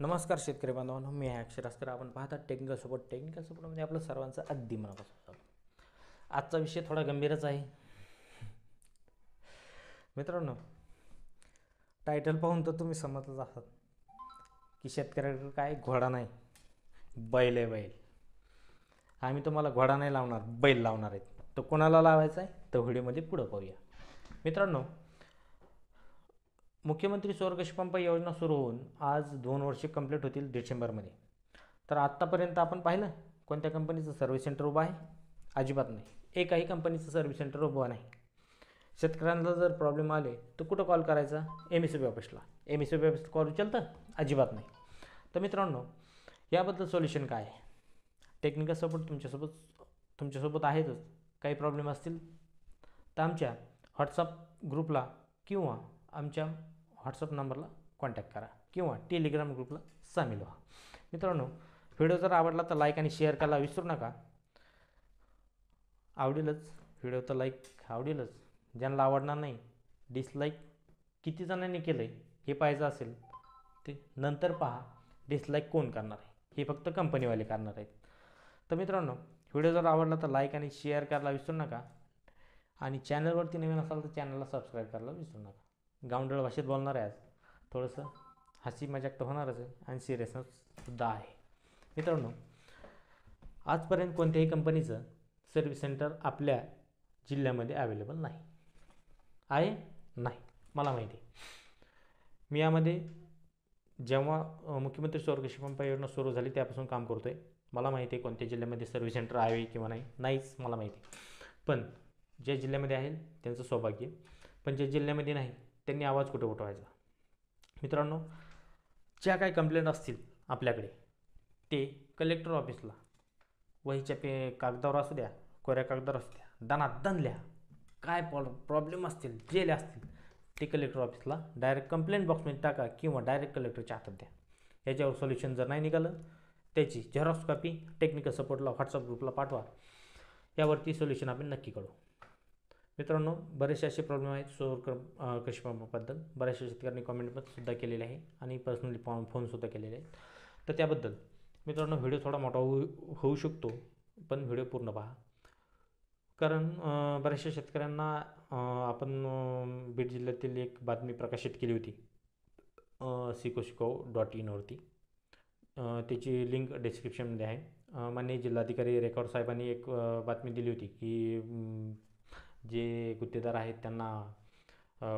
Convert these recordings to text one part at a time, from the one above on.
नमस्कार शेतकरी बांधवांनो मी आहे अक्षरास्कर आपण पाहता टेक्निकल सपोर्ट टेक्निकल म्हणजे आपलं सर्वांचं अगदी मनापासून आजचा विषय थोडा गंभीरच आहे मित्रांनो टायटल पाहून तर तुम्ही समजतच आहात की शेतकऱ्याकडे काय घोडा नाही बैल आहे बैल आम्ही तुम्हाला घोडा नाही लावणार बैल लावणार आहेत तो कोणाला लावायचा आहे तर व्हिडिओमध्ये पुढं पाहूया मित्रांनो मुख्यमंत्री सौरकशपंप योजना सुरू होऊन आज दोन वर्षे कंप्लीट होतील डिसेंबरमध्ये तर आत्तापर्यंत आपण पाहिलं कोणत्या कंपनीचं सर्व्हिस सेंटर उभं आहे अजिबात नाही एकही कंपनीचं सर्व्हिस सेंटर उभं नाही शेतकऱ्यांना जर प्रॉब्लेम आले तर कुठं कॉल करायचा एम एस बी ऑफिसला एम एस बी ऑफिसला कॉल उचलतं अजिबात नाही तर मित्रांनो याबद्दल सोल्युशन काय आहे टेक्निकल सपोर्ट तुमच्यासोबत तुमच्यासोबत आहेतच काही प्रॉब्लेम असतील तर आमच्या व्हॉट्सअप ग्रुपला किंवा आमच्या व्हॉट्सअप नंबरला कॉन्टॅक्ट करा किंवा टेलिग्राम ग्रुपला सामील व्हा मित्रांनो व्हिडिओ जर आवडला तर लाईक आणि शेअर करायला विसरू नका आवडेलच व्हिडिओ तर लाईक आवडेलच ज्यांना आवडणार नाही डिसलाईक किती जणांनी केलं हे पाहायचं असेल ते नंतर पहा डिसलाईक कोण करणार आहे हे फक्त कंपनीवाले करणार आहेत तर मित्रांनो व्हिडिओ जर आवडला तर लाईक आणि शेअर करायला विसरू नका आणि चॅनलवरती नवीन असाल तर चॅनलला सबस्क्राईब करायला विसरू नका गावंडळ भाषेत बोलणार आहे आज थोडंसं हसी मजाक तर होणारच आहे आणि सिरियसनेससुद्धा आहे मित्रांनो आजपर्यंत कोणत्याही कंपनीचं सर्व्हिस सेंटर आपल्या जिल्ह्यामध्ये अवेलेबल नाही आहे नाही मला माहिती आहे मी यामध्ये जेव्हा मुख्यमंत्री स्वर्ग योजना सुरू झाली त्यापासून काम करतो आहे मला माहिती आहे कोणत्या जिल्ह्यामध्ये सर्व्हिस सेंटर आहे किंवा नाही नाहीच मला माहिती पण ज्या जिल्ह्यामध्ये आहे त्यांचं सौभाग्य पण ज्या जिल्ह्यामध्ये नाही त्यांनी आवाज कुठे उठवायचा मित्रांनो ज्या काही कंप्लेंट असतील आपल्याकडे ते कलेक्टर ऑफिसला वहीच्या पे कागदावर असू द्या कोऱ्या कागदावर असू द्या दानात दन लिहा काय प्रॉ प्रॉब्लेम असतील जेले असतील ते कलेक्टर ऑफिसला डायरेक्ट कंप्लेंट बॉक्समध्ये टाका किंवा डायरेक्ट कलेक्टरच्या हातात द्या याच्यावर सोल्युशन जर नाही निघालं त्याची झेरॉक्स कॉपी टेक्निकल सपोर्टला व्हॉट्सअप ग्रुपला पाठवा यावरती सोल्युशन आपण नक्की करू मित्रांनो बरेचसे असे प्रॉब्लेम आहेत सौर कृषी कृषीपंपाबद्दल बऱ्याचशा शेतकऱ्यांनी कॉमेंट सुद्धा केलेले आहे आणि पर्सनली फॉर्म फोनसुद्धा केलेले आहेत तर त्याबद्दल मित्रांनो व्हिडिओ थोडा मोठा होऊ होऊ शकतो पण व्हिडिओ पूर्ण पहा कारण बऱ्याचशा शेतकऱ्यांना आपण बीड जिल्ह्यातील एक बातमी प्रकाशित केली होती सिको शिको डॉट इनवरती त्याची लिंक डिस्क्रिप्शनमध्ये आहे मान्य जिल्हाधिकारी रेकॉर्ड साहेबांनी एक बातमी दिली होती की जे गुत्तेदार आहेत त्यांना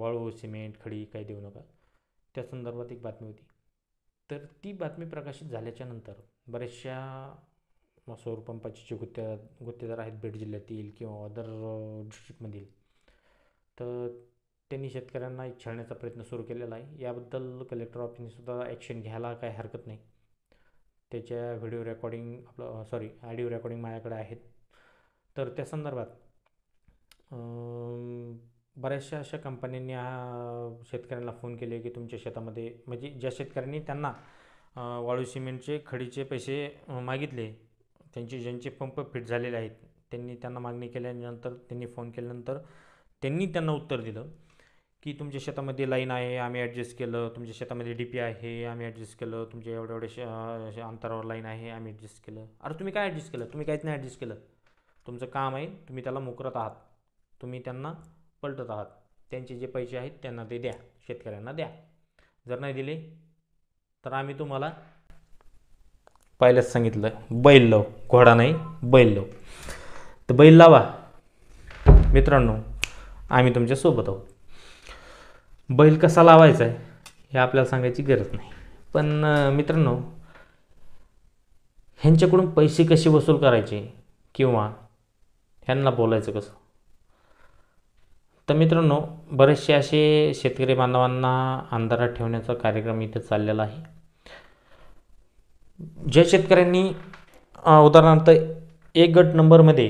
वाळू सिमेंट खडी काही देऊ नका त्या संदर्भात एक बातमी होती तर ती बातमी प्रकाशित झाल्याच्या नंतर बऱ्याचशा पंपाचे जे गुत्ते गुत्तेदार आहेत बीड जिल्ह्यातील किंवा अदर डिस्ट्रिक्टमधील तर त्यांनी शेतकऱ्यांना एक छळण्याचा प्रयत्न सुरू केलेला आहे याबद्दल कलेक्टर ऑफिसनेसुद्धा ॲक्शन घ्यायला काही हरकत नाही त्याच्या व्हिडिओ रेकॉर्डिंग आपलं सॉरी ऑडिओ रेकॉर्डिंग माझ्याकडे आहेत तर त्या संदर्भात बऱ्याचशा अशा कंपन्यांनी शेतकऱ्यांना फोन केले की तुमच्या शेतामध्ये म्हणजे ज्या शेतकऱ्यांनी त्यांना वाळू सिमेंटचे खडीचे पैसे मागितले त्यांचे ज्यांचे पंप फिट झालेले आहेत त्यांनी त्यांना मागणी केल्यानंतर त्यांनी फोन केल्यानंतर त्यांनी त्यांना उत्तर दिलं की तुमच्या शेतामध्ये लाईन आहे आम्ही ॲडजस्ट केलं तुमच्या शेतामध्ये डी पी आहे आम्ही ॲडजस्ट केलं तुमच्या एवढ्या एवढ्या शे अंतरावर लाईन आहे आम्ही ॲडजस्ट केलं अरे तुम्ही काय ॲडजस्ट केलं तुम्ही काहीच नाही ॲडजस्ट केलं तुमचं काम आहे तुम्ही त्याला मोकरत आहात तुम्ही त्यांना पलटत आहात त्यांचे जे पैसे आहेत त्यांना ते द्या शेतकऱ्यांना द्या जर नाही दिले तर आम्ही तुम्हाला पहिल्याच सांगितलं बैल लाव घोडा नाही बैल लाव तर बैल लावा मित्रांनो आम्ही तुमच्यासोबत आहोत बैल कसा लावायचा आहे हे आपल्याला सांगायची गरज नाही पण मित्रांनो ह्यांच्याकडून पैसे कसे वसूल करायचे किंवा ह्यांना बोलायचं कसं तर मित्रांनो बरेचसे असे शेतकरी बांधवांना अंधारात ठेवण्याचा कार्यक्रम इथे चाललेला आहे ज्या शेतकऱ्यांनी उदाहरणार्थ एक गट नंबरमध्ये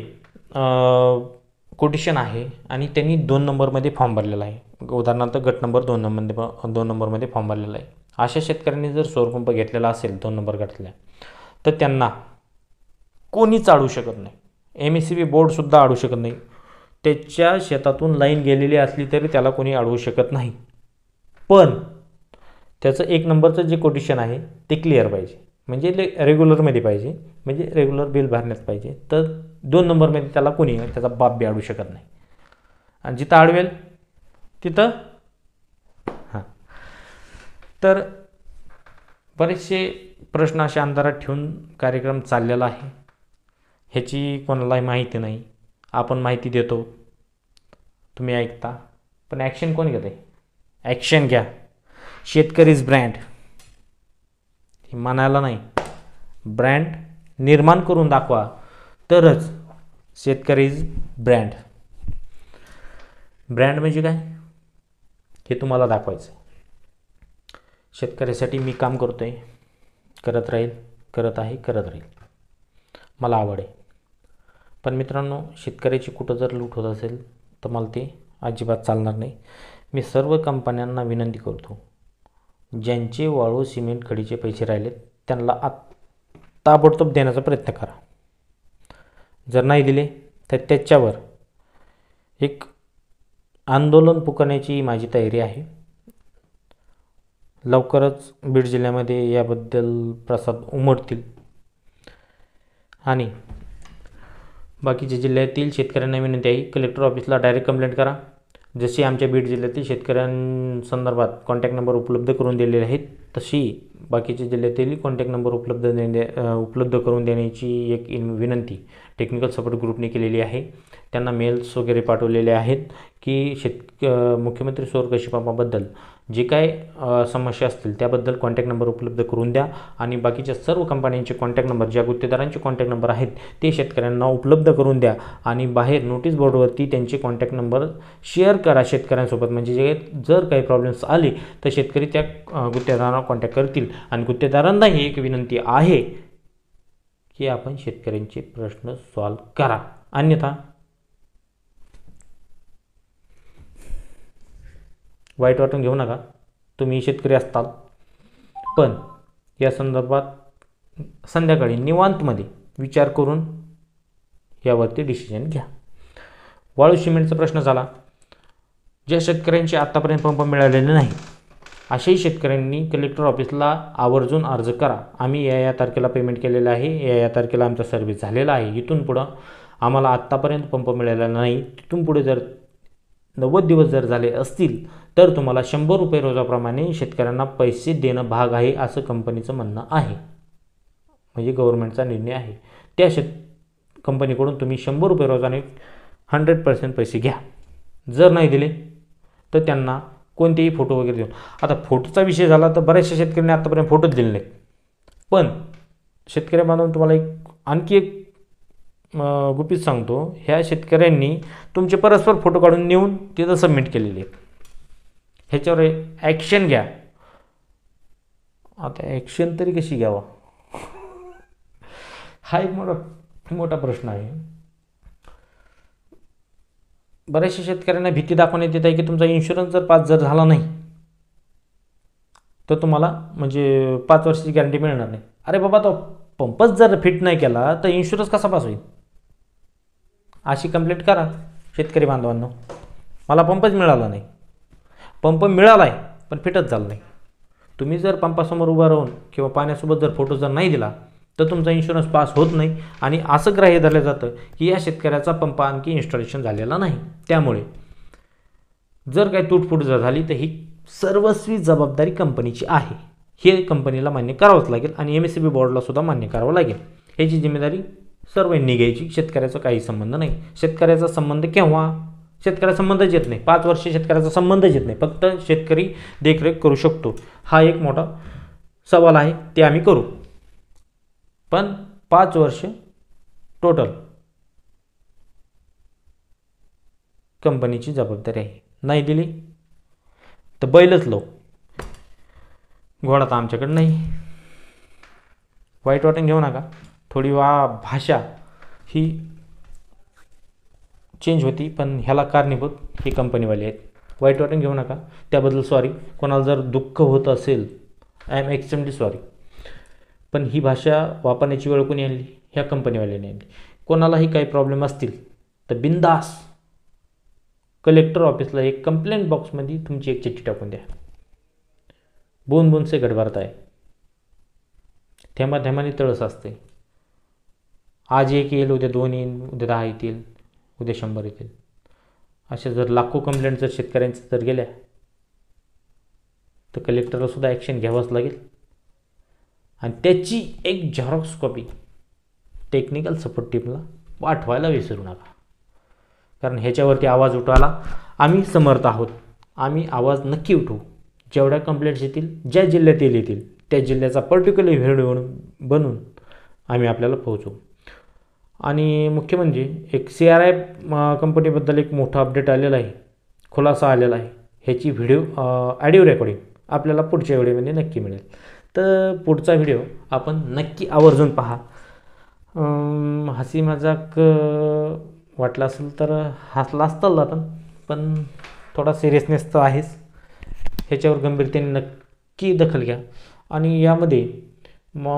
कोटेशन आहे आणि त्यांनी दोन नंबरमध्ये फॉर्म भरलेला आहे उदाहरणार्थ गट नंबर दोन नंबरमध्ये दोन नंबरमध्ये फॉर्म भरलेला आहे अशा शेतकऱ्यांनी जर सौरपंप घेतलेला असेल दोन नंबर गटातल्या तर त्यांना कोणीच चाळू शकत नाही एम एस सी बी बोर्डसुद्धा आडू शकत नाही त्याच्या शेतातून लाईन गेलेली असली तरी त्याला कोणी अडवू शकत नाही पण त्याचं एक नंबरचं जे कोटेशन आहे ते क्लिअर पाहिजे म्हणजे ले रेग्युलरमध्ये पाहिजे म्हणजे रेग्युलर बिल भरण्यात पाहिजे तर दोन नंबरमध्ये त्याला कोणी त्याचा बाप बी अडवू शकत नाही आणि जिथं अडवेल तिथं हां तर बरेचसे प्रश्न अशा अंधारात ठेवून कार्यक्रम चाललेला आहे ह्याची कोणालाही माहिती नाही आपण माहिती देतो तुम्ही ऐकता पण ॲक्शन कोण घेते आहे ॲक्शन घ्या शेतकरीज ब्रँड हे म्हणायला नाही ब्रँड निर्माण करून दाखवा तरच शेतकरीज ब्रँड ब्रँड म्हणजे काय हे तुम्हाला दाखवायचं शेतकऱ्यासाठी मी काम करतो आहे करत राहील करत आहे करत राहील मला आवड आहे पण मित्रांनो शेतकऱ्याची कुठं जर लूट होत असेल तर मला ते अजिबात चालणार नाही मी सर्व कंपन्यांना विनंती करतो ज्यांचे वाळू सिमेंट खडीचे पैसे राहिलेत त्यांना आत ताबडतोब देण्याचा प्रयत्न करा जर नाही दिले तर त्याच्यावर एक आंदोलन पुकारण्याची माझी तयारी आहे लवकरच बीड जिल्ह्यामध्ये याबद्दल प्रसाद उमटतील आणि बाकीच्या जिल्ह्यातील शेतकऱ्यांना विनंती आहे कलेक्टर ऑफिसला डायरेक्ट कंप्लेंट करा जशी आमच्या बीड जिल्ह्यातील शेतकऱ्यांसंदर्भात कॉन्टॅक्ट नंबर उपलब्ध करून दिलेले आहेत तशी बाकीच्या जिल्ह्यातील कॉन्टॅक्ट नंबर उपलब्ध देण्या उपलब्ध करून देण्याची एक विनंती टेक्निकल सपोर्ट ग्रुपने केलेली आहे त्यांना मेल्स वगैरे पाठवलेले आहेत की शेतक मुख्यमंत्री सौर कृषी जे काय समस्या असतील त्याबद्दल कॉन्टॅक्ट नंबर उपलब्ध करून द्या आणि बाकीच्या सर्व कंपन्यांचे कॉन्टॅक्ट नंबर ज्या गुत्तेदारांचे कॉन्टॅक्ट नंबर आहेत ते शेतकऱ्यांना उपलब्ध करून द्या आणि बाहेर नोटीस बोर्डवरती त्यांचे कॉन्टॅक्ट नंबर शेअर करा शेतकऱ्यांसोबत म्हणजे जे जर काही प्रॉब्लेम्स आले तर शेतकरी त्या गुत्तेदारांना कॉन्टॅक्ट करतील आणि गुत्तेदारांना ही एक विनंती आहे की आपण शेतकऱ्यांचे प्रश्न सॉल्व करा अन्यथा वाईट वाटून घेऊ नका तुम्ही शेतकरी असताल पण या संदर्भात संध्याकाळी निवांतमध्ये विचार करून यावरती डिसिजन घ्या वाळू सिमेंटचा प्रश्न झाला ज्या शेतकऱ्यांचे आत्तापर्यंत पंप मिळालेले नाही अशाही शेतकऱ्यांनी कलेक्टर ऑफिसला आवर्जून अर्ज करा आम्ही या या तारखेला पेमेंट केलेलं आहे या या तारखेला आमचा सर्व्हिस झालेला आहे इथून पुढं आम्हाला आत्तापर्यंत पंप मिळालेला नाही तिथून पुढे जर नव्वद दिवस जर झाले असतील तर तुम्हाला शंभर रुपये रोजाप्रमाणे शेतकऱ्यांना पैसे देणं भाग आहे असं कंपनीचं म्हणणं आहे म्हणजे गव्हर्नमेंटचा निर्णय आहे त्या शेत कंपनीकडून तुम्ही शंभर रुपये रोजाने हंड्रेड पर्सेंट पैसे घ्या जर नाही दिले तर त्यांना कोणतेही फोटो वगैरे देऊन आता फोटोचा विषय झाला तर बऱ्याचशा शेतकऱ्यांनी आत्तापर्यंत फोटोच दिले नाहीत पण शेतकऱ्यांबांधून तुम्हाला एक आणखी एक गुपित सांगतो ह्या शेतकऱ्यांनी तुमचे परस्पर फोटो काढून नेऊन तिथं सबमिट केलेले ह्याच्यावर ॲक्शन घ्या आता ॲक्शन तरी कशी घ्यावा हा एक मोठा मोठा प्रश्न आहे बऱ्याचशा शेतकऱ्यांना भीती दाखवण्यात येत आहे की तुमचा इन्शुरन्स जर पास जर झाला नाही तर तुम्हाला म्हणजे पाच वर्षाची गॅरंटी मिळणार नाही अरे बाबा तो पंपच जर फिट नाही केला तर इन्शुरन्स कसा पास होईल अशी कंप्लेंट करा शेतकरी बांधवांनो मला पंपच मिळाला नाही पंप मिळाला आहे पण फिटत झाला नाही तुम्ही जर पंपासमोर उभा राहून किंवा पाण्यासोबत जर फोटो जर नाही दिला तर तुमचा इन्शुरन्स पास होत नाही आणि असं ग्राह्य धरलं जातं की या शेतकऱ्याचा पंप आणखी इन्स्टॉलेशन झालेला नाही त्यामुळे जर काही तुटफूट जर झाली तर ही सर्वस्वी जबाबदारी कंपनीची आहे हे कंपनीला मान्य करावंच लागेल आणि एम एस सी बी बोर्डलासुद्धा मान्य करावं लागेल ह्याची जिम्मेदारी सर्व घ्यायची शेतकऱ्याचा काही संबंध नाही शेतकऱ्याचा संबंध केव्हा शेतकऱ्याचा संबंधच येत नाही पाच वर्ष शेतकऱ्याचा संबंधच येत नाही फक्त शेतकरी देखरेख करू शकतो हा एक मोठा सवाल आहे ते आम्ही करू पण पाच वर्ष टोटल कंपनीची जबाबदारी आहे नाही दिली तर बैलच लो घोडा तर आमच्याकडे नाही वाईट वाटून घेऊ नका थोडी वा भाषा ही चेंज होती पण ह्याला कारणीभूत हे कंपनीवाले आहेत वाईट वाटून घेऊ नका त्याबद्दल सॉरी कोणाला जर दुःख होत असेल आय एम एक्स्ट्रीमली सॉरी पण ही भाषा वापरण्याची वेळ कोणी आणली ह्या कंपनीवाल्याने आणली कोणालाही काही प्रॉब्लेम असतील तर बिंदास कलेक्टर ऑफिसला एक कंप्लेंट बॉक्समध्ये तुमची एक चिठ्ठी टाकून द्या बोन बोनसे गडबारत आहे थेंबा थेंबाने तळस असते आज एक येईल उद्या दोन येईल उद्या दहा येतील उद्या शंभर येतील अशा जर लाखो कंप्लेंट जर शेतकऱ्यांचं जर गेल्या तर कलेक्टरला सुद्धा ॲक्शन घ्यावंच लागेल आणि त्याची एक झेरॉक्स कॉपी टेक्निकल सपोर्ट टीमला पाठवायला विसरू नका कारण ह्याच्यावरती आवाज उठवायला आम्ही समर्थ आहोत आम्ही आवाज नक्की उठवू जेवढ्या कंप्लेंट्स येतील ज्या जिल्ह्यातील येतील त्या जिल्ह्याचा पर्टिक्युलर व्हिडिओ बनून आम्ही आपल्याला पोहोचवू आणि मुख्य म्हणजे एक सी आर आय कंपनीबद्दल एक मोठा अपडेट आलेला आहे खुलासा आलेला आहे ह्याची व्हिडिओ ॲडिओ रेकॉर्डिंग आपल्याला पुढच्या व्हिडिओमध्ये नक्की मिळेल तर पुढचा व्हिडिओ आपण नक्की आवर्जून पहा हसी मजाक वाटला असेल तर हसला असताल आपण पण थोडा सिरियसनेस तर आहेच ह्याच्यावर गंभीरतेने नक्की दखल घ्या आणि यामध्ये म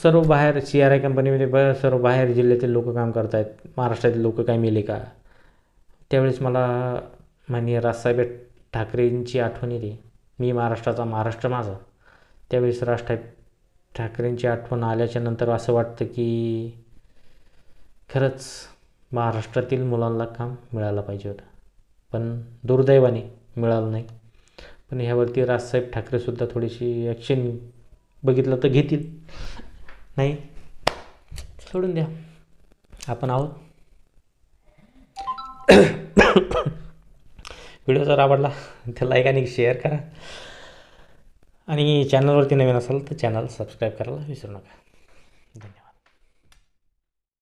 सर्व बाहेर सी आर आय कंपनीमध्ये ब सर्व बाहेर जिल्ह्यातील लोक काम करत आहेत महाराष्ट्रातील लोक काय मिले का त्यावेळेस मला माननीय राजसाहेब ठाकरेंची आठवण येते मी महाराष्ट्राचा महाराष्ट्र माझा त्यावेळेस राजसाहेब ठाकरेंची आठवण आल्याच्या नंतर असं वाटतं की खरंच महाराष्ट्रातील मुलांना काम मिळालं पाहिजे होतं पण दुर्दैवाने मिळालं नाही पण ह्यावरती राजसाहेब ठाकरेसुद्धा थोडीशी ॲक्शन बघितलं तर घेतील नाही सोडून द्या आपण आहोत व्हिडिओ जर आवडला तर लाईक आणि शेअर करा आणि चॅनलवरती नवीन असाल तर चॅनल सबस्क्राईब करायला विसरू नका